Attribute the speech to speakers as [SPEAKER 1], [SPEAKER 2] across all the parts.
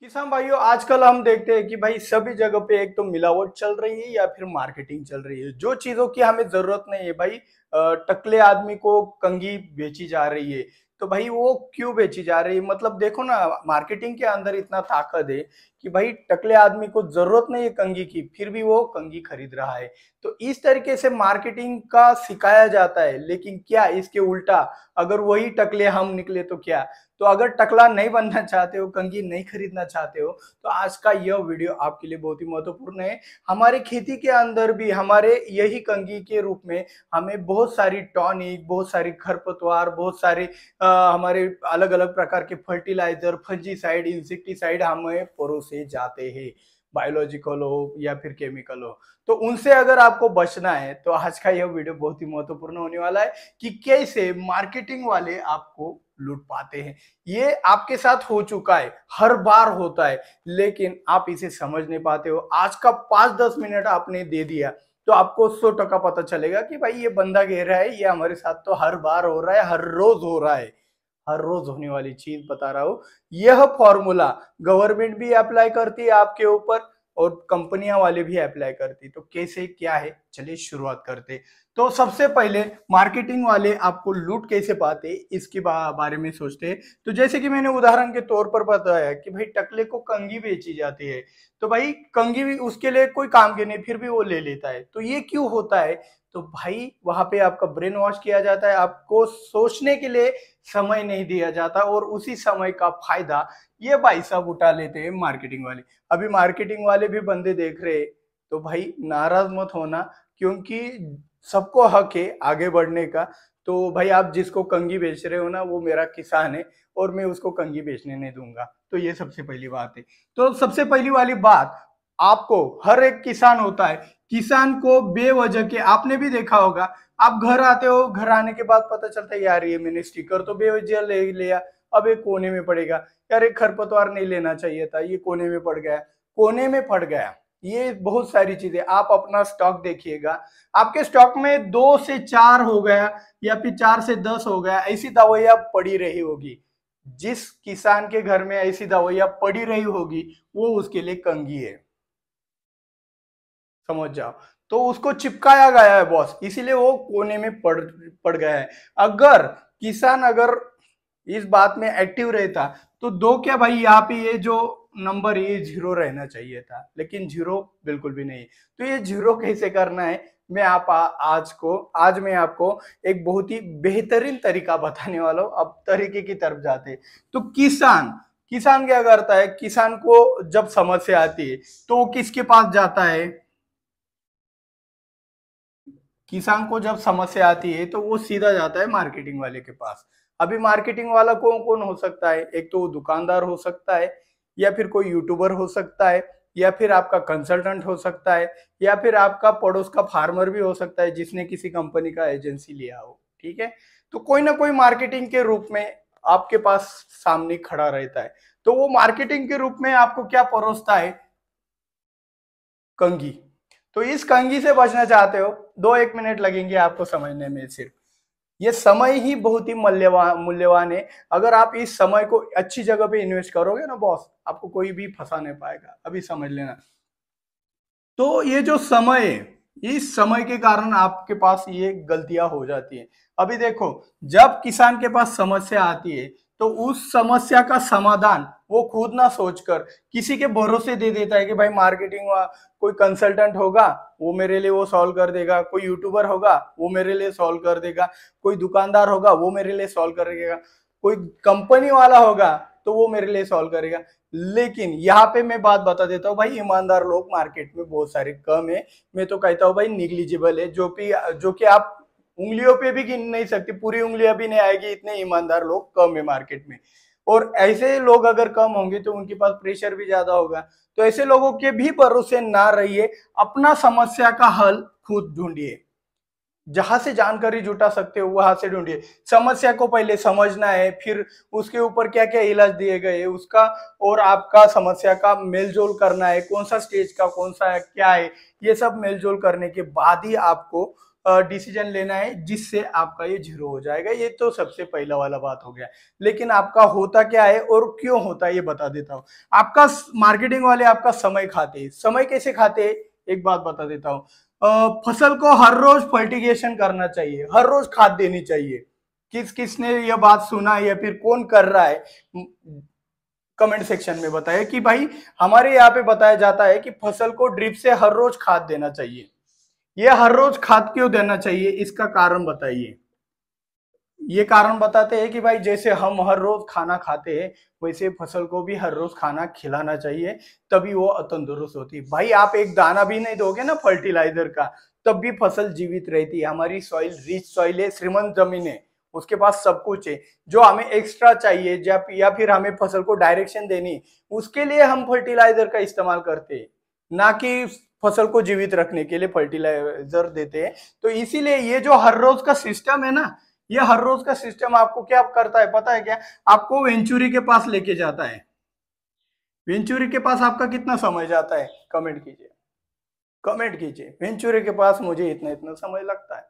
[SPEAKER 1] किसान भाइयों आजकल हम देखते हैं कि भाई सभी जगह पे एक तो मिलावट चल रही है या फिर मार्केटिंग चल रही है जो चीजों की हमें जरूरत नहीं है भाई टकले आदमी को कंगी बेची जा रही है तो भाई वो क्यों बेची जा रही है मतलब देखो ना मार्केटिंग के अंदर इतना ताकत है कि भाई टकले आदमी को जरूरत नहीं है कंगी की फिर भी वो कंगी खरीद रहा है तो इस तरीके से मार्केटिंग का सिखाया जाता है लेकिन क्या इसके उल्टा अगर वही टकले हम निकले तो क्या तो अगर टकला नहीं बनना चाहते हो कंगी नहीं खरीदना चाहते हो तो आज का यह वीडियो आपके लिए बहुत ही महत्वपूर्ण है हमारे खेती के अंदर भी हमारे यही कंगी के रूप में हमें बहुत सारी टॉनिक बहुत सारी खरपतवार बहुत सारे आ, हमारे अलग अलग प्रकार के फर्टिलाइजर फंजीसाइड इंसेक्टिसाइड हमें परोस से जाते हैं बायोलॉजिकल हो या फिर केमिकल हो तो उनसे अगर आपको बचना है तो आज का यह वीडियो बहुत ही महत्वपूर्ण होने वाला है कि कैसे मार्केटिंग वाले आपको लूट पाते हैं ये आपके साथ हो चुका है हर बार होता है लेकिन आप इसे समझ नहीं पाते हो आज का पांच दस मिनट आपने दे दिया तो आपको सौ टका पता चलेगा कि भाई ये बंदा कह रहा है ये हमारे साथ तो हर बार हो रहा है हर रोज हो रहा है हर रोज होने वाली चीज बता रहा हूँ यह फॉर्मूला गवर्नमेंट भी अप्लाई करती है आपके ऊपर और कंपनियां वाले भी अप्लाई करती तो कैसे क्या है चलिए शुरुआत करते तो सबसे पहले मार्केटिंग वाले आपको लूट कैसे पाते इसके बारे में सोचते हैं तो जैसे कि मैंने उदाहरण के तौर पर बताया कि भाई टकले को कंगी बेची जाती है तो भाई कंगी भी उसके लिए कोई काम के नहीं फिर भी वो ले लेता है तो ये क्यों होता है तो भाई वहां पे आपका ब्रेन वॉश किया जाता है आपको सोचने के लिए समय नहीं दिया जाता और उसी समय का फायदा ये भाई साहब उठा लेते हैं मार्केटिंग वाले अभी मार्केटिंग वाले भी बंदे देख रहे तो भाई नाराज मत होना क्योंकि सबको हक है आगे बढ़ने का तो भाई आप जिसको कंगी बेच रहे हो ना वो मेरा किसान है और मैं उसको कंगी बेचने नहीं दूंगा तो ये सबसे पहली बात है तो सबसे पहली वाली बात आपको हर एक किसान होता है किसान को बेवजह के आपने भी देखा होगा आप घर आते हो घर आने के बाद पता चलता है यार ये मैंने स्टिकर तो बेवजह ले लिया अब ये कोने में पड़ेगा यार एक खरपतवार नहीं लेना चाहिए था ये कोने में पड़ गया कोने में पड़ गया ये बहुत सारी चीजें आप अपना स्टॉक देखिएगा आपके स्टॉक में दो से चार हो गया या फिर चार से दस हो गया ऐसी दवाइया पड़ी रही होगी जिस किसान के घर में ऐसी दवाइया पड़ी रही होगी वो उसके लिए कंगी है समझ जाओ तो उसको चिपकाया गया है बॉस इसीलिए वो कोने में पड़ पड़ गया है अगर किसान अगर इस बात में एक्टिव रहता तो दो क्या भाई यहाँ पे ये जो नंबर ये जीरो रहना चाहिए था लेकिन जीरो बिल्कुल भी नहीं तो ये जीरो कैसे करना है मैं आप आ, आज को आज मैं आपको एक बहुत ही बेहतरीन तरीका बताने वाला हूँ अब तरीके की तरफ जाते तो किसान किसान क्या करता है किसान को जब समस्या आती है तो वो किसके पास जाता है किसान को जब समस्या आती है तो वो सीधा जाता है मार्केटिंग वाले के पास अभी मार्केटिंग वाला कौन कौन हो सकता है एक तो वो दुकानदार हो सकता है या फिर कोई यूट्यूबर हो सकता है या फिर आपका कंसल्टेंट हो सकता है या फिर आपका पड़ोस का फार्मर भी हो सकता है जिसने किसी कंपनी का एजेंसी लिया हो ठीक है तो कोई ना कोई मार्केटिंग के रूप में आपके पास सामने खड़ा रहता है तो वो मार्केटिंग के रूप में आपको क्या परोसता है कंगी तो इस कंगी से बचना चाहते हो दो एक मिनट लगेंगे आपको समझने में सिर्फ ये समय ही बहुत ही मूल्यवान मूल्यवान है अगर आप इस समय को अच्छी जगह पे इन्वेस्ट करोगे ना बॉस आपको कोई भी फंसा नहीं पाएगा अभी समझ लेना तो ये जो समय है इस समय के कारण आपके पास ये गलतियां हो जाती है अभी देखो जब किसान के पास समस्या आती है तो उस समस्या का समाधान वो खुद ना सोचकर किसी के भरोसे दे देता है कि भाई मार्केटिंग कोई कंसल्टेंट होगा वो मेरे लिए वो सॉल्व कर देगा कोई यूट्यूबर होगा वो मेरे लिए सॉल्व कर देगा कोई दुकानदार होगा वो मेरे लिए सॉल्व कर देगा कोई कंपनी वाला होगा तो वो मेरे लिए सॉल्व करेगा लेकिन यहाँ पे मैं बात बता देता हूँ भाई ईमानदार लोग मार्केट में बहुत सारे कम है मैं तो कहता हूँ भाई निग्लिजिबल है जो भी जो कि आप उंगलियों पे भी गिन नहीं सकते पूरी उंगलियां भी नहीं आएगी इतने ईमानदार लोग कम है मार्केट में और ऐसे लोग अगर कम होंगे तो उनके पास प्रेशर भी ज्यादा होगा तो ऐसे लोगों के भी भरोसे ना रहिए अपना समस्या का हल खुद ढूंढिए जहां से जानकारी जुटा सकते हो वहां से ढूंढिए समस्या को पहले समझना है फिर उसके ऊपर क्या क्या इलाज दिए गए उसका और आपका समस्या का मेलजोल करना है कौन सा स्टेज का कौन सा है, क्या है ये सब मेलजोल करने के बाद ही आपको डिसीजन लेना है जिससे आपका ये जीरो हो जाएगा ये तो सबसे पहला वाला बात हो गया लेकिन आपका होता क्या है और क्यों होता है ये बता देता हूँ आपका मार्केटिंग वाले आपका समय खाते समय कैसे खाते एक बात बता देता हूँ फसल को हर रोज फर्टिगेशन करना चाहिए हर रोज खाद देनी चाहिए किस किसने यह बात सुना है या फिर कौन कर रहा है कमेंट सेक्शन में बताए कि भाई हमारे यहाँ पे बताया जाता है कि फसल को ड्रिप से हर रोज खाद देना चाहिए यह हर रोज खाद क्यों देना चाहिए इसका कारण बताइए ये कारण बताते हैं कि भाई जैसे हम हर रोज खाना खाते हैं वैसे फसल को भी हर रोज खाना खिलाना चाहिए तभी वो तंदुरुस्त होती है भाई आप एक दाना भी नहीं दोगे ना फर्टिलाइजर का तब भी फसल जीवित रहती है हमारी सॉइल रिच सॉइल है श्रीमंत जमीन है उसके पास सब कुछ है जो हमें एक्स्ट्रा चाहिए जब या फिर हमें फसल को डायरेक्शन देनी उसके लिए हम फर्टिलाइजर का इस्तेमाल करते हैं ना कि फसल को जीवित रखने के लिए फर्टिलाइजर देते हैं तो इसीलिए ये जो हर रोज का सिस्टम है ना ये हर रोज का सिस्टम आपको क्या करता है पता है क्या आपको वेंचुरी के पास लेके जाता है वेंचुरी के पास आपका कितना समय जाता है कमेंट कीजिए कमेंट कीजिए वेंचुरी के पास मुझे इतना इतना समय लगता है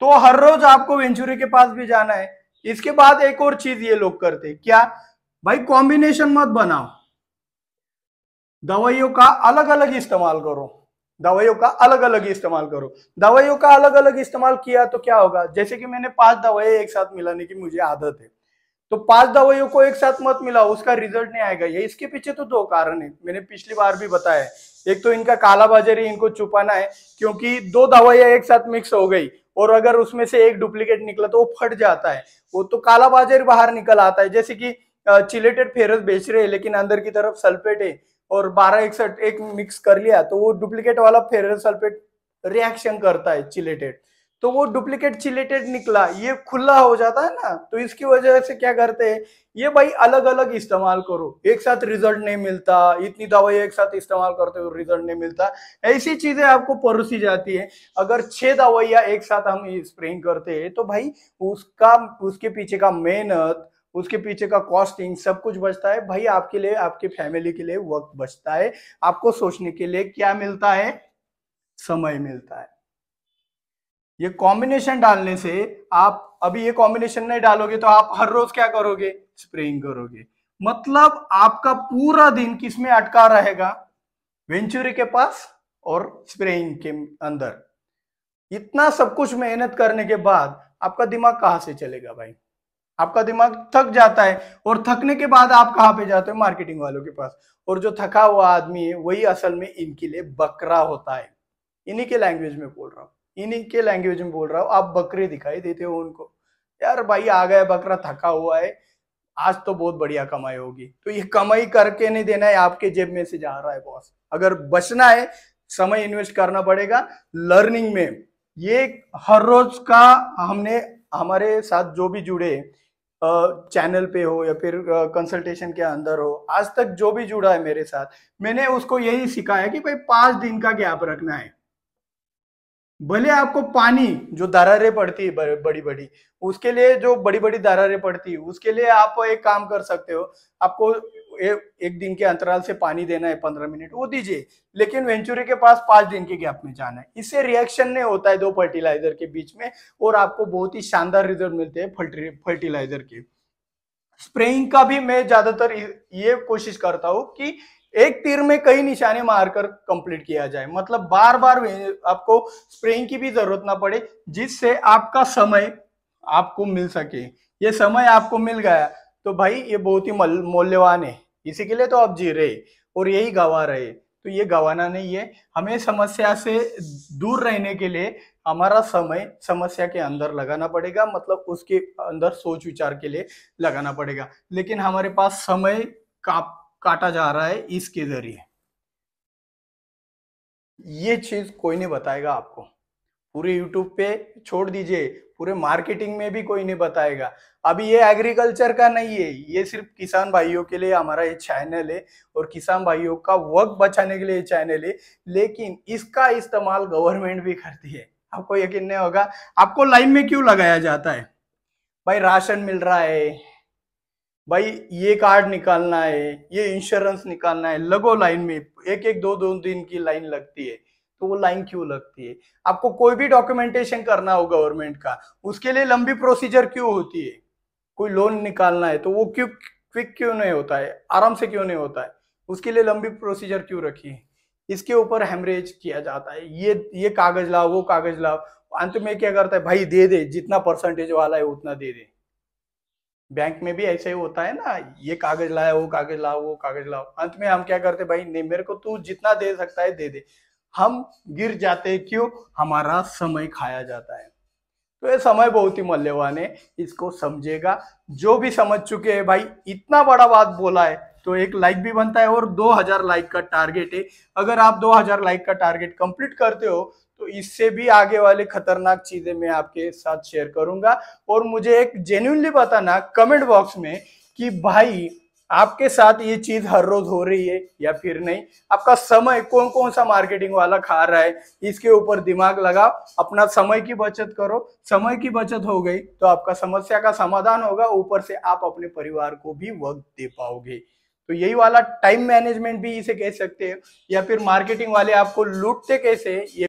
[SPEAKER 1] तो हर रोज आपको वेंचुरी के पास भी जाना है इसके बाद एक और चीज ये लोग करते क्या भाई कॉम्बिनेशन मत बनाओ दवाइयों का अलग अलग इस्तेमाल करो दवाइयों का अलग अलग इस्तेमाल करो दवाइयों का अलग अलग इस्तेमाल किया तो क्या होगा जैसे कि मैंने पांच दवाई एक साथ मिलाने की मुझे आदत है तो पांच दवाइयों को एक साथ मत मिलाओ उसका रिजल्ट नहीं आएगा ये इसके पीछे तो दो कारण है मैंने पिछली बार भी बताया एक तो इनका कालाबाजारी इनको छुपाना है क्योंकि दो दवाइयां एक साथ मिक्स हो गई और अगर उसमें से एक डुप्लीकेट निकला तो वो फट जाता है वो तो कालाबाजारी बाहर निकल आता है जैसे कि चिलेटेड फेरस बेच रहे हैं लेकिन अंदर की तरफ सल्फेट है और बारह इकसठ एक मिक्स कर लिया तो वो डुप्लीकेट वाला फेरस सल्फेट रिएक्शन करता है चिलेटेड तो वो डुप्लीकेट चिलेटेड निकला ये खुला हो जाता है ना तो इसकी वजह से क्या करते हैं ये भाई अलग अलग इस्तेमाल करो एक साथ रिजल्ट नहीं मिलता इतनी दवाई एक साथ इस्तेमाल करते हो रिजल्ट नहीं मिलता ऐसी चीजें आपको परोसी जाती है अगर छह दवाइया एक साथ हम स्प्रेइंग करते हैं तो भाई उसका उसके पीछे का मेहनत उसके पीछे का कॉस्टिंग सब कुछ बचता है भाई आपके लिए आपके फैमिली के लिए वक्त बचता है आपको सोचने के लिए क्या मिलता है समय मिलता है ये कॉम्बिनेशन डालने से आप अभी ये कॉम्बिनेशन नहीं डालोगे तो आप हर रोज क्या करोगे स्प्रेइंग करोगे मतलब आपका पूरा दिन किसमें अटका रहेगा वेंचुरी के पास और स्प्रेइंग के अंदर इतना सब कुछ मेहनत करने के बाद आपका दिमाग कहां से चलेगा भाई आपका दिमाग थक जाता है और थकने के बाद आप कहाँ पे जाते हो मार्केटिंग वालों के पास और जो थका हुआ आदमी है वही असल में इनके लिए बकरा होता है इन्हीं के लैंग्वेज में बोल रहा हूँ इन्हीं के लैंग्वेज में बोल रहा हूँ आप बकरे दिखाई देते हो उनको यार भाई आ गया बकरा थका हुआ है आज तो बहुत बढ़िया कमाई होगी तो ये कमाई करके नहीं देना है आपके जेब में से जा रहा है बॉस अगर बचना है समय इन्वेस्ट करना पड़ेगा लर्निंग में ये हर रोज का हमने हमारे साथ जो भी जुड़े चैनल पे हो या फिर कंसल्टेशन के अंदर हो आज तक जो भी जुड़ा है मेरे साथ मैंने उसको यही सिखाया कि भाई पांच दिन का गैप रखना है भले आपको पानी जो दरारें पड़ती है बड़ी बड़ी उसके लिए जो बड़ी बड़ी दरारें पड़ती है उसके लिए आप एक काम कर सकते हो आपको एक दिन के अंतराल से पानी देना है पंद्रह मिनट वो दीजिए लेकिन वेंचुरी के पास पांच दिन के गैप में जाना है इससे रिएक्शन नहीं होता है दो फर्टिलाइजर के बीच में और आपको बहुत ही शानदार रिजल्ट मिलते हैं फर्टिलाइजर के स्प्रेइंग का भी मैं ज्यादातर ये कोशिश करता हूं कि एक तीर में कई निशाने मारकर कंप्लीट किया जाए मतलब बार बार आपको स्प्रेइंग की भी जरूरत ना पड़े जिससे आपका समय आपको मिल सके ये समय आपको मिल गया तो भाई ये बहुत ही मूल्यवान है इसी के लिए तो आप जी रहे और यही गवा रहे तो ये गवाना नहीं है हमें समस्या से दूर रहने के लिए हमारा समय समस्या के अंदर लगाना पड़ेगा मतलब उसके अंदर सोच विचार के लिए लगाना पड़ेगा लेकिन हमारे पास समय का काटा जा रहा है इसके जरिए ये चीज कोई नहीं बताएगा आपको पूरे YouTube पे छोड़ दीजिए पूरे मार्केटिंग में भी कोई नहीं बताएगा अभी ये एग्रीकल्चर का नहीं है ये सिर्फ किसान भाइयों के लिए हमारा ये चैनल है और किसान भाइयों का वर्क बचाने के लिए चैनल है लेकिन इसका इस्तेमाल गवर्नमेंट भी करती है आपको यकीन नहीं होगा आपको लाइन में क्यों लगाया जाता है भाई राशन मिल रहा है भाई ये कार्ड निकालना है ये इंश्योरेंस निकालना है लगो लाइन में एक एक दो दो दिन की लाइन लगती है तो वो लाइन क्यों लगती है आपको कोई भी डॉक्यूमेंटेशन करना हो गवर्नमेंट का उसके लिए लंबी प्रोसीजर क्यों होती है कोई लोन निकालना है तो वो क्यों क्विक क्यों नहीं होता है आराम से क्यों नहीं होता है उसके लिए लंबी प्रोसीजर क्यों रखी है इसके ऊपर हेमरेज किया जाता है ये ये कागज लाओ वो कागज लाओ अंत में क्या करता है भाई दे दे जितना परसेंटेज वाला है उतना दे दे बैंक में भी ऐसा ही होता है ना ये कागज लाया वो कागज लाओ वो कागज लाओ अंत में हम क्या करते भाई नहीं मेरे को तू जितना दे सकता है दे दे हम गिर जाते हैं क्यों हमारा समय खाया जाता है तो ये समय बहुत ही मूल्यवान है इसको समझेगा जो भी समझ चुके हैं भाई इतना बड़ा बात बोला है तो एक लाइक भी बनता है और 2000 लाइक का टारगेट है अगर आप 2000 लाइक का टारगेट कंप्लीट करते हो तो इससे भी आगे वाले खतरनाक चीजें मैं आपके साथ शेयर करूंगा और मुझे एक जेन्यूनली बताना कमेंट बॉक्स में कि भाई आपके साथ ये चीज हर रोज हो रही है या फिर नहीं आपका समय कौन कौन सा मार्केटिंग वाला खा रहा है इसके ऊपर दिमाग लगाओ अपना समय की बचत करो समय की बचत हो गई तो आपका समस्या का समाधान होगा ऊपर से आप अपने परिवार को भी वक्त दे पाओगे तो यही वाला टाइम मैनेजमेंट भी इसे कह सकते हैं या फिर मार्केटिंग वाले आपको लूटते कैसे ये